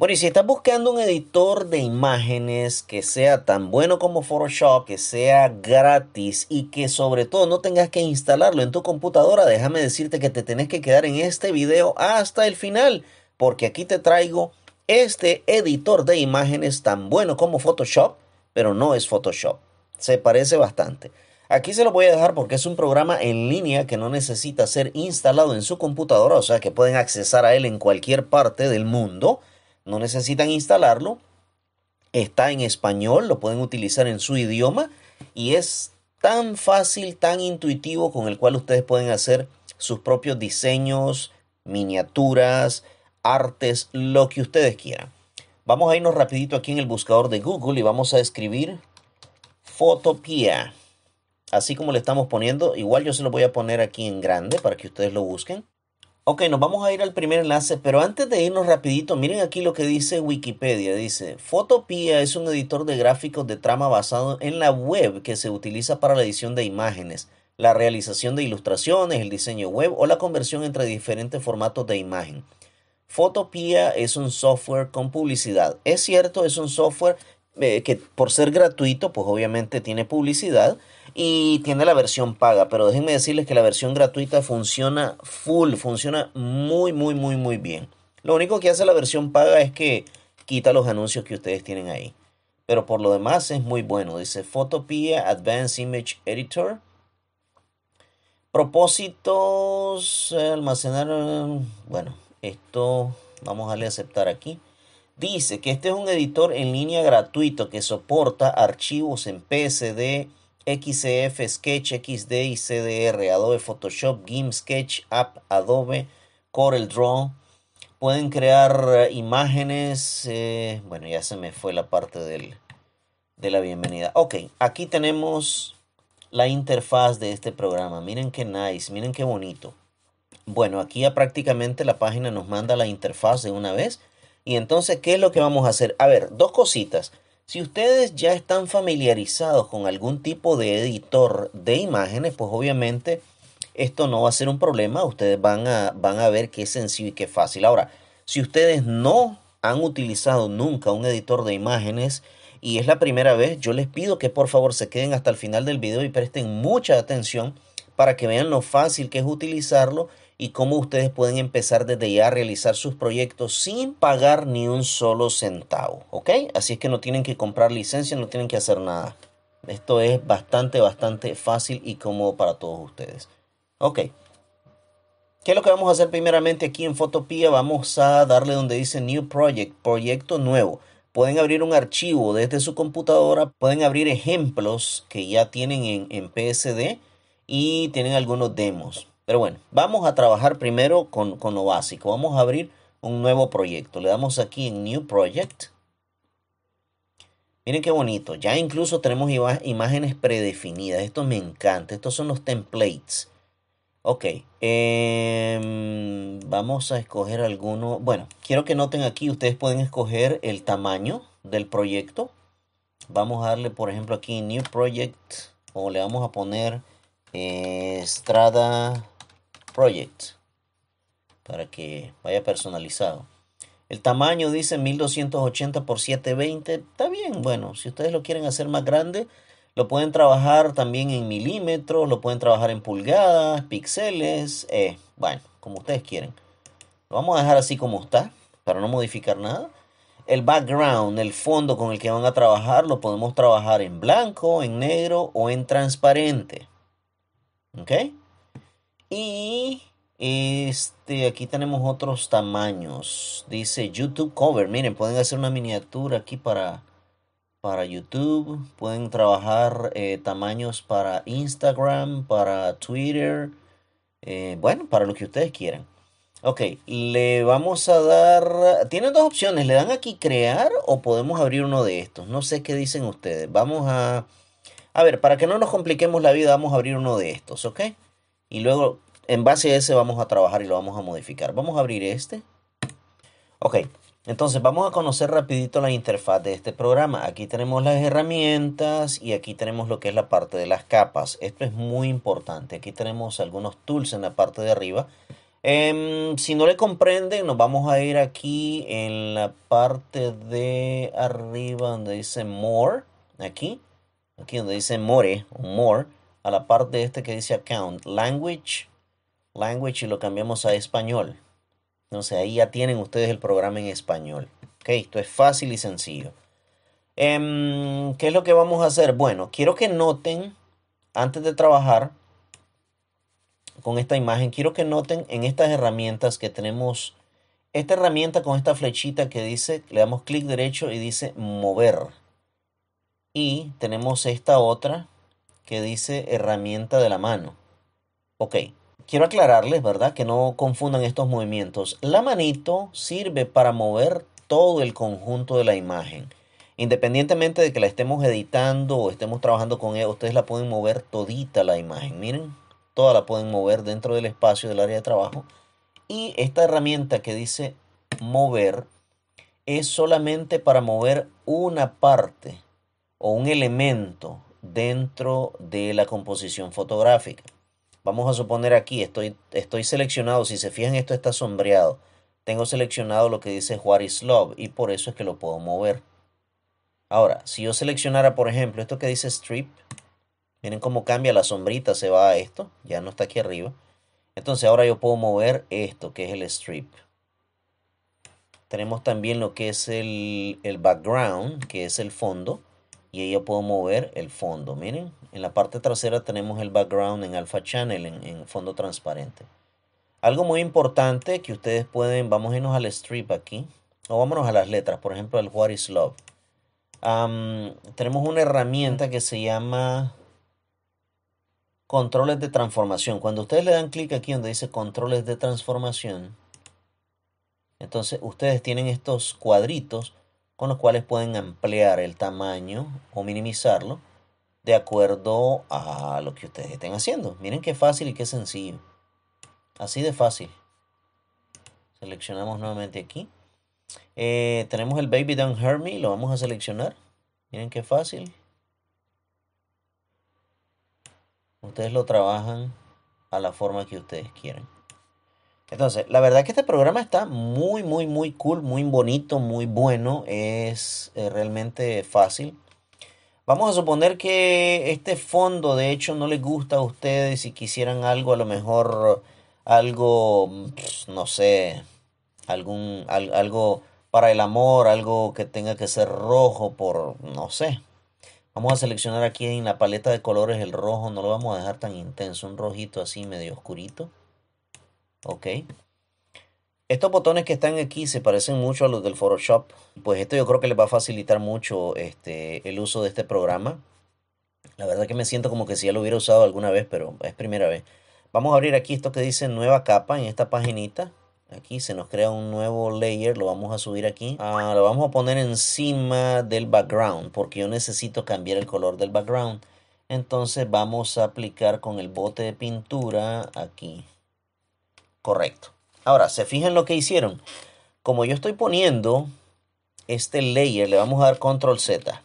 Bueno, y si estás buscando un editor de imágenes que sea tan bueno como Photoshop, que sea gratis y que sobre todo no tengas que instalarlo en tu computadora, déjame decirte que te tenés que quedar en este video hasta el final, porque aquí te traigo este editor de imágenes tan bueno como Photoshop, pero no es Photoshop. Se parece bastante. Aquí se lo voy a dejar porque es un programa en línea que no necesita ser instalado en su computadora, o sea que pueden accesar a él en cualquier parte del mundo no necesitan instalarlo. Está en español, lo pueden utilizar en su idioma y es tan fácil, tan intuitivo con el cual ustedes pueden hacer sus propios diseños, miniaturas, artes, lo que ustedes quieran. Vamos a irnos rapidito aquí en el buscador de Google y vamos a escribir Fotopia. Así como le estamos poniendo, igual yo se lo voy a poner aquí en grande para que ustedes lo busquen. Ok, nos vamos a ir al primer enlace, pero antes de irnos rapidito, miren aquí lo que dice Wikipedia. Dice, Photopia es un editor de gráficos de trama basado en la web que se utiliza para la edición de imágenes, la realización de ilustraciones, el diseño web o la conversión entre diferentes formatos de imagen. Photopia es un software con publicidad. Es cierto, es un software eh, que por ser gratuito, pues obviamente tiene publicidad y tiene la versión paga, pero déjenme decirles que la versión gratuita funciona full, funciona muy, muy, muy, muy bien. Lo único que hace la versión paga es que quita los anuncios que ustedes tienen ahí. Pero por lo demás es muy bueno. Dice Photopia Advanced Image Editor. Propósitos, almacenar. Eh, bueno, esto vamos a le a aceptar aquí. Dice que este es un editor en línea gratuito que soporta archivos en PSD, XCF, Sketch, XD y CDR, Adobe Photoshop, GIMP, Sketch, App, Adobe, Corel Draw. Pueden crear eh, imágenes. Eh, bueno, ya se me fue la parte del, de la bienvenida. Ok, aquí tenemos la interfaz de este programa. Miren qué nice, miren qué bonito. Bueno, aquí ya prácticamente la página nos manda la interfaz de una vez. Y entonces, ¿qué es lo que vamos a hacer? A ver, dos cositas. Si ustedes ya están familiarizados con algún tipo de editor de imágenes, pues obviamente esto no va a ser un problema. Ustedes van a, van a ver qué sencillo y qué fácil. Ahora, si ustedes no han utilizado nunca un editor de imágenes y es la primera vez, yo les pido que por favor se queden hasta el final del video y presten mucha atención para que vean lo fácil que es utilizarlo y cómo ustedes pueden empezar desde ya a realizar sus proyectos sin pagar ni un solo centavo, ¿ok? Así es que no tienen que comprar licencia, no tienen que hacer nada. Esto es bastante, bastante fácil y cómodo para todos ustedes. Ok. ¿Qué es lo que vamos a hacer primeramente aquí en Photopia? Vamos a darle donde dice New Project, proyecto nuevo. Pueden abrir un archivo desde su computadora, pueden abrir ejemplos que ya tienen en PSD y tienen algunos demos. Pero bueno, vamos a trabajar primero con, lo básico. Vamos a abrir un nuevo proyecto. Le damos aquí en New Project. Miren qué bonito. Ya incluso tenemos imágenes predefinidas. Esto me encanta. Estos son los templates. Ok. Em, vamos a escoger alguno. Bueno, quiero que noten aquí. Ustedes pueden escoger el tamaño del proyecto. Vamos a darle, por ejemplo, aquí New Project. O le vamos a poner Estrada... Eh, Project para que vaya personalizado. El tamaño dice 1280 x 720. Está bien, bueno, si ustedes lo quieren hacer más grande, lo pueden trabajar también en milímetros, lo pueden trabajar en pulgadas, píxeles, eh, bueno, como ustedes quieren. Lo vamos a dejar así como está, para no modificar nada. El background, el fondo con el que van a trabajar, lo podemos trabajar en blanco, en negro o en transparente. ¿Ok? Y este, aquí tenemos otros tamaños. Dice YouTube Cover. Miren, pueden hacer una miniatura aquí para, para YouTube. Pueden trabajar eh, tamaños para Instagram, para Twitter. Eh, bueno, para lo que ustedes quieran. Ok, le vamos a dar... Tiene dos opciones. Le dan aquí crear o podemos abrir uno de estos. No sé qué dicen ustedes. Vamos a... A ver, para que no nos compliquemos la vida, vamos a abrir uno de estos, ¿ok? Y luego, en base a ese, vamos a trabajar y lo vamos a modificar. Vamos a abrir este. Ok, entonces vamos a conocer rapidito la interfaz de este programa. Aquí tenemos las herramientas y aquí tenemos lo que es la parte de las capas. Esto es muy importante. Aquí tenemos algunos tools en la parte de arriba. Em, si no le comprende, nos vamos a ir aquí en la parte de arriba donde dice More. Aquí. Aquí donde dice More o More a la parte de este que dice account, language, language y lo cambiamos a español. Entonces ahí ya tienen ustedes el programa en español. Ok, esto es fácil y sencillo. Em, ¿Qué es lo que vamos a hacer? Bueno, quiero que noten, antes de trabajar con esta imagen, quiero que noten en estas herramientas que tenemos, esta herramienta con esta flechita que dice, le damos clic derecho y dice mover. Y tenemos esta otra que dice herramienta de la mano. Ok, quiero aclararles, ¿verdad? Que no confundan estos movimientos. La manito sirve para mover todo el conjunto de la imagen. Independientemente de que la estemos editando o estemos trabajando con ella, ustedes la pueden mover todita la imagen. Miren, toda la pueden mover dentro del espacio del área de trabajo. Y esta herramienta que dice mover es solamente para mover una parte o un elemento dentro de la composición fotográfica. Vamos a suponer aquí, estoy, estoy seleccionado, si se fijan esto está sombreado. Tengo seleccionado lo que dice What is Love y por eso es que lo puedo mover. Ahora, si yo seleccionara, por ejemplo, esto que dice Strip, miren cómo cambia la sombrita, se va a esto, ya no está aquí arriba. Entonces ahora yo puedo mover esto que es el Strip. Tenemos también lo que es el, el background, que es el fondo y ahí yo puedo mover el fondo. Miren, en la parte trasera tenemos el background en alpha channel, en, fondo transparente. Algo muy importante que ustedes pueden, vamos a irnos al strip aquí, o vámonos a las letras, por ejemplo, el What is Love. tenemos una herramienta que se llama controles de transformación. Cuando ustedes le dan clic aquí donde dice controles de transformación, entonces ustedes tienen estos cuadritos con los cuales pueden ampliar el tamaño o minimizarlo de acuerdo a lo que ustedes estén haciendo. Miren qué fácil y qué sencillo. Así de fácil. Seleccionamos nuevamente aquí. Eh, tenemos el Baby Don't Hurt Me, lo vamos a seleccionar. Miren qué fácil. Ustedes lo trabajan a la forma que ustedes quieren. Entonces, la verdad es que este programa está muy, muy, muy cool, muy bonito, muy bueno. Es eh, realmente fácil. Vamos a suponer que este fondo, de hecho, no les gusta a ustedes y quisieran algo, a lo mejor algo, no sé, algún, algo para el amor, algo que tenga que ser rojo por, no sé. Vamos a seleccionar aquí en la paleta de colores el rojo, no lo vamos a dejar tan intenso, un rojito así medio oscurito ok estos botones que están aquí se parecen mucho a los del Photoshop pues esto yo creo que les va a facilitar mucho este, el uso de este programa la verdad que me siento como que si ya lo hubiera usado alguna vez pero es primera vez vamos a abrir aquí esto que dice nueva capa en esta paginita aquí se nos crea un nuevo layer lo vamos a subir aquí ah, lo vamos a poner encima del background porque yo necesito cambiar el color del background entonces vamos a aplicar con el bote de pintura aquí Correcto. Ahora, se fijan lo que hicieron. Como yo estoy poniendo este layer, le vamos a dar control Z.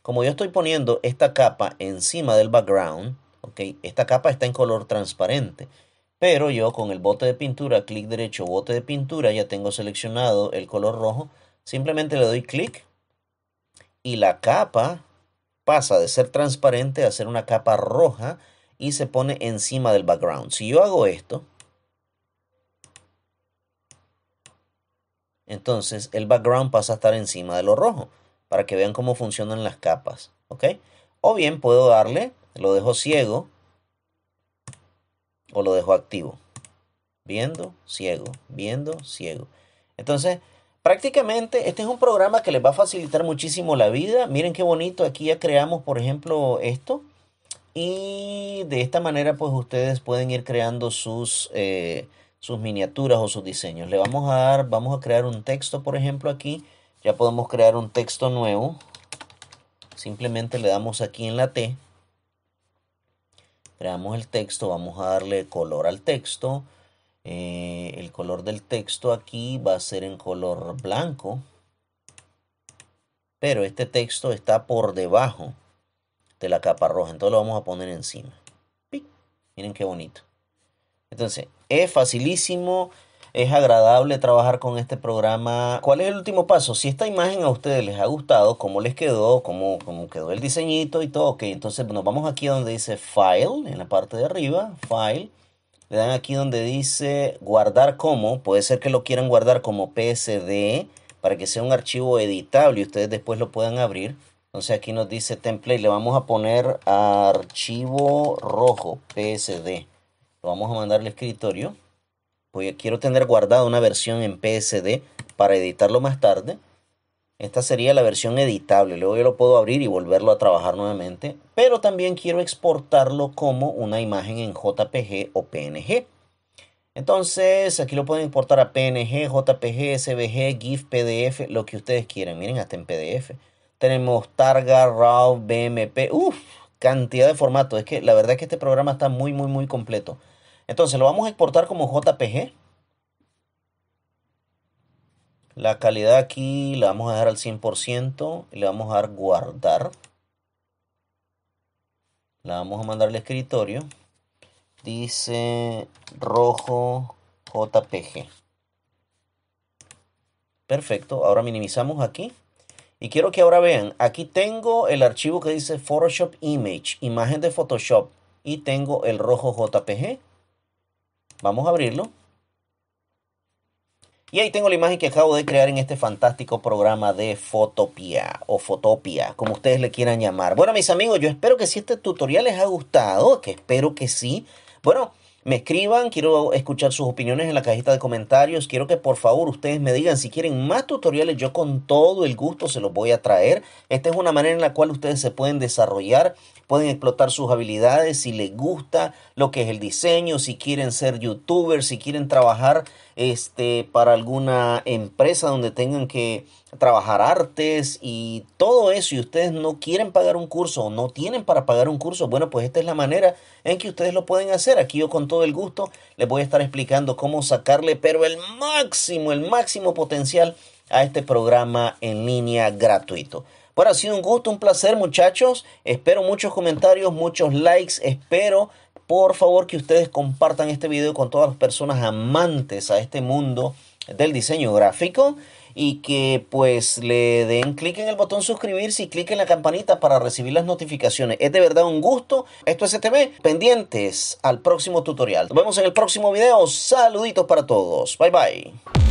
Como yo estoy poniendo esta capa encima del background, okay, esta capa está en color transparente. Pero yo con el bote de pintura, clic derecho, bote de pintura, ya tengo seleccionado el color rojo. Simplemente le doy clic y la capa pasa de ser transparente a ser una capa roja y se pone encima del background. Si yo hago esto, entonces el background pasa a estar encima de lo rojo, para que vean cómo funcionan las capas, O bien puedo darle, lo dejo ciego, o lo dejo activo. Viendo, ciego, viendo, ciego. Entonces, prácticamente este es un programa que les va a facilitar muchísimo la vida. Miren qué bonito, aquí ya creamos, por ejemplo, esto. Y de esta manera, pues ustedes pueden ir creando sus... Eh, sus miniaturas o sus diseños. Le vamos a dar, vamos a crear un texto, por ejemplo, aquí. Ya podemos crear un texto nuevo. Simplemente le damos aquí en la T. Creamos el texto, vamos a darle color al texto. Eh, el color del texto aquí va a ser en color blanco. Pero este texto está por debajo de la capa roja. Entonces lo vamos a poner encima. ¡Pic! Miren qué bonito. Entonces, es facilísimo, es agradable trabajar con este programa. ¿Cuál es el último paso? Si esta imagen a ustedes les ha gustado, cómo les quedó, cómo, cómo quedó el diseñito y todo, ok, entonces nos vamos aquí donde dice File, en la parte de arriba, File. Le dan aquí donde dice guardar como, puede ser que lo quieran guardar como PSD para que sea un archivo editable y ustedes después lo puedan abrir. Entonces aquí nos dice template, y le vamos a poner archivo rojo, PSD vamos a mandarle al escritorio. pues quiero tener guardada una versión en PSD para editarlo más tarde. Esta sería la versión editable. Luego yo lo puedo abrir y volverlo a trabajar nuevamente. Pero también quiero exportarlo como una imagen en JPG o PNG. Entonces, aquí lo pueden importar a PNG, JPG, SVG, GIF, PDF, lo que ustedes quieran. Miren, hasta en PDF. Tenemos Targa, RAW, BMP. Uf, cantidad de formatos. Es que la verdad es que este programa está muy, muy, muy completo. Entonces lo vamos a exportar como JPG. La calidad aquí la vamos a dejar al 100% y le vamos a dar guardar. La vamos a mandar al escritorio. Dice rojo JPG. Perfecto, ahora minimizamos aquí. Y quiero que ahora vean, aquí tengo el archivo que dice Photoshop Image, imagen de Photoshop, y tengo el rojo JPG. Vamos a abrirlo. Y ahí tengo la imagen que acabo de crear en este fantástico programa de Fotopia o Fotopia, como ustedes le quieran llamar. Bueno, mis amigos, yo espero que si este tutorial les ha gustado, que espero que sí. Bueno, me escriban, quiero escuchar sus opiniones en la cajita de comentarios, quiero que por favor ustedes me digan si quieren más tutoriales, yo con todo el gusto se los voy a traer. Esta es una manera en la cual ustedes se pueden desarrollar, pueden explotar sus habilidades, si les gusta lo que es el diseño, si quieren ser youtubers, si quieren trabajar este, para alguna empresa donde tengan que trabajar artes y todo eso y ustedes no quieren pagar un curso o no tienen para pagar un curso, bueno, pues esta es la manera en que ustedes lo pueden hacer. Aquí yo con todo el gusto les voy a estar explicando cómo sacarle, pero el máximo, el máximo potencial a este programa en línea gratuito. Bueno, ha sido un gusto, un placer muchachos. Espero muchos comentarios, muchos likes, espero por favor que ustedes compartan este video con todas las personas amantes a este mundo del diseño gráfico y que pues le den clic en el botón suscribirse y clic en la campanita para recibir las notificaciones. Es de verdad un gusto. Esto es e TV. Pendientes al próximo tutorial. Nos vemos en el próximo video. Saluditos para todos. Bye bye.